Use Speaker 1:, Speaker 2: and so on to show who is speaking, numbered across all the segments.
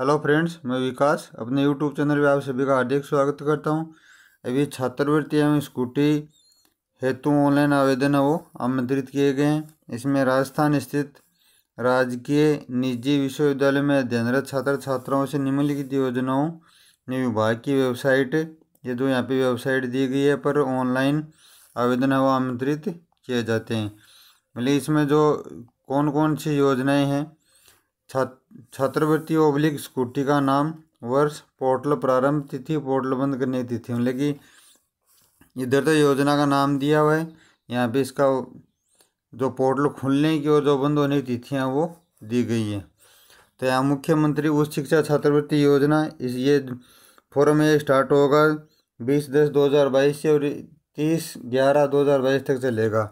Speaker 1: hello friends मैं विकास अपने YouTube channel पर आप सभी का हार्दिक स्वागत करता हूँ अभी छात्रवृत्ति एवं स्कूटी हेतु ऑनलाइन आवेदन वो आमंत्रित किए गए हैं इसमें राजस्थान स्थित राजकीय निजी विश्वविद्यालय में अध्ययनरत छात्र छात्राओं से निम्नलिखित योजनाओं ने विभाग की वेबसाइट ये जो यहाँ पर वेबसाइट दी गई है पर ऑनलाइन आवेदन वो आमंत्रित किए जाते हैं मतलब इसमें जो कौन कौन सी योजनाएँ हैं छात्रवृत्ति ओब्लिक स्कूटी का नाम वर्ष पोर्टल प्रारंभ तिथि पोर्टल बंद करने की तिथि मतलब कि इधर तो योजना का नाम दिया हुआ है यहाँ पे इसका जो पोर्टल खुलने की और जो बंद होने की तिथियाँ वो दी गई है तो यहाँ मुख्यमंत्री उच्च शिक्षा छात्रवृत्ति योजना इस ये फोरम ये स्टार्ट होगा बीस दस दो हज़ार बाईस से और तीस ग्यारह दो हज़ार बाईस तक चलेगा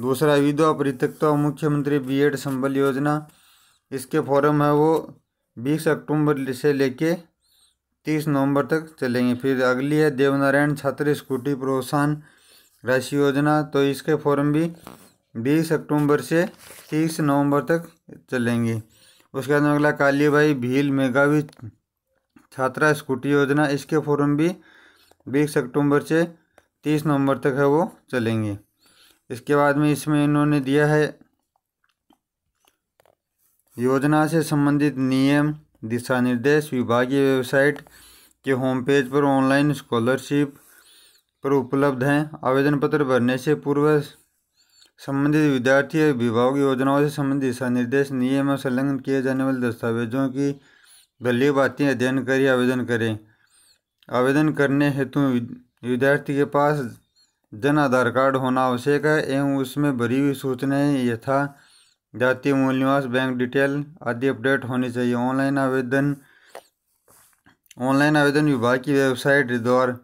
Speaker 1: दूसरा विधवा परित्यक्ता मुख्यमंत्री एड संबल योजना इसके फॉरम है वो बीस अक्टूबर से लेके तीस नवंबर तक चलेंगे फिर अगली है देवनारायण छात्र स्कूटी प्रोत्साहन राशि योजना तो इसके फॉरम भी बीस अक्टूबर से तीस नवंबर तक चलेंगे उसके बाद में अगला कालीबाई भील मेगावी छात्रा स्कूटी योजना इसके फॉरम भी बीस अक्टूबर से तीस नवंबर तक है वो चलेंगे इसके बाद में इसमें इन्होंने दिया है योजना से संबंधित नियम दिशा निर्देश विभागीय वेबसाइट के होम पेज पर ऑनलाइन स्कॉलरशिप पर उपलब्ध हैं आवेदन पत्र भरने से पूर्व संबंधित विद्यार्थी विभाग योजनाओं से संबंधित दिशा निर्देश नियम और संलग्न किए जाने वाले दस्तावेजों की भली बातें अध्ययन कर आवेदन करें आवेदन करने हेतु विद्यार्थी के पास जन आधार कार्ड होना आवश्यक है एवं उसमें भरी हुई सूचनाएँ यथा जाति मूल निवास बैंक डिटेल आदि अपडेट होनी चाहिए ऑनलाइन आवेदन ऑनलाइन आवेदन विभाग की वेबसाइट द्वारा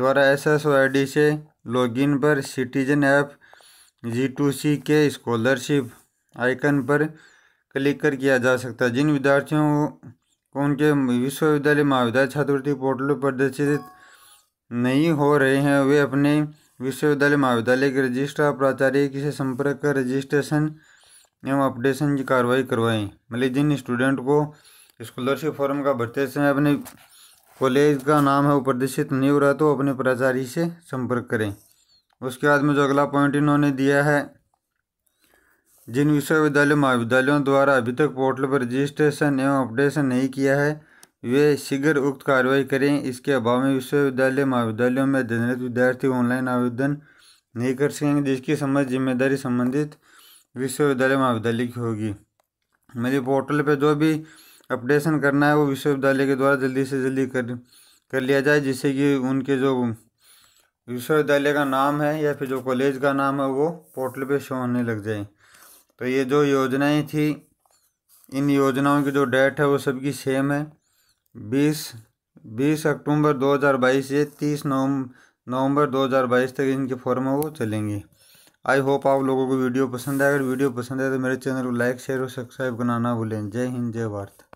Speaker 1: द्वारा S S O I D से लॉगिन पर citizen app G two C के स्कॉलरशिप आइकन पर क्लिक कर किया जा सकता है जिन विद्यार्थियों को उनके विश्वविद्यालय महाविद्यालय छात्रवृत्ति पोर्टल पर प्रदर्शित नहीं हो रहे हैं वे अपने विश्वविद्यालय महाविद्यालय के रजिस्ट्रार प्राचार्य से संपर्क कर रजिस्ट्रेशन एवं अपडेशन की कार्रवाई करवाएं मतलब जिन स्टूडेंट को स्कॉलरशिप फॉर्म का भरते समय अपने कॉलेज का नाम है वो प्रदर्शित नहीं हो रहा तो अपने प्राचार्य से संपर्क करें उसके बाद में जो अगला पॉइंट इन्होंने दिया है जिन विश्वविद्यालय महाविद्यालयों द्वारा अभी तक पोर्टल पर रजिस्ट्रेशन एवं अपडेशन नहीं किया है वे शीघ्र उक्त कार्रवाई करें इसके अभाव में विश्वविद्यालय महाविद्यालयों में जनरित विद्यार्थी ऑनलाइन आवेदन नहीं कर सकेंगे जिसकी समझ जिम्मेदारी संबंधित विश्वविद्यालय महाविद्यालय की होगी मेरे पोर्टल पर जो भी अपडेशन करना है वो विश्वविद्यालय के द्वारा जल्दी से जल्दी कर कर लिया जाए जिससे कि उनके जो विश्वविद्यालय का नाम है या फिर जो कॉलेज का नाम है वो पोर्टल पे शो होने लग जाए तो ये जो योजनाएं थी इन योजनाओं की जो डेट है वो सबकी सेम है बीस बीस अक्टूबर बाईस से तीस नवंबर हज़ार बाईस तक इनके फॉर्म है वो चलेंगी आई होप आप लोगों को वीडियो पसंद है अगर वीडियो पसंद है तो मेरे चैनल को लाइक शेयर और सब्सक्राइब करना ना भूलें जय हिंद जय भारत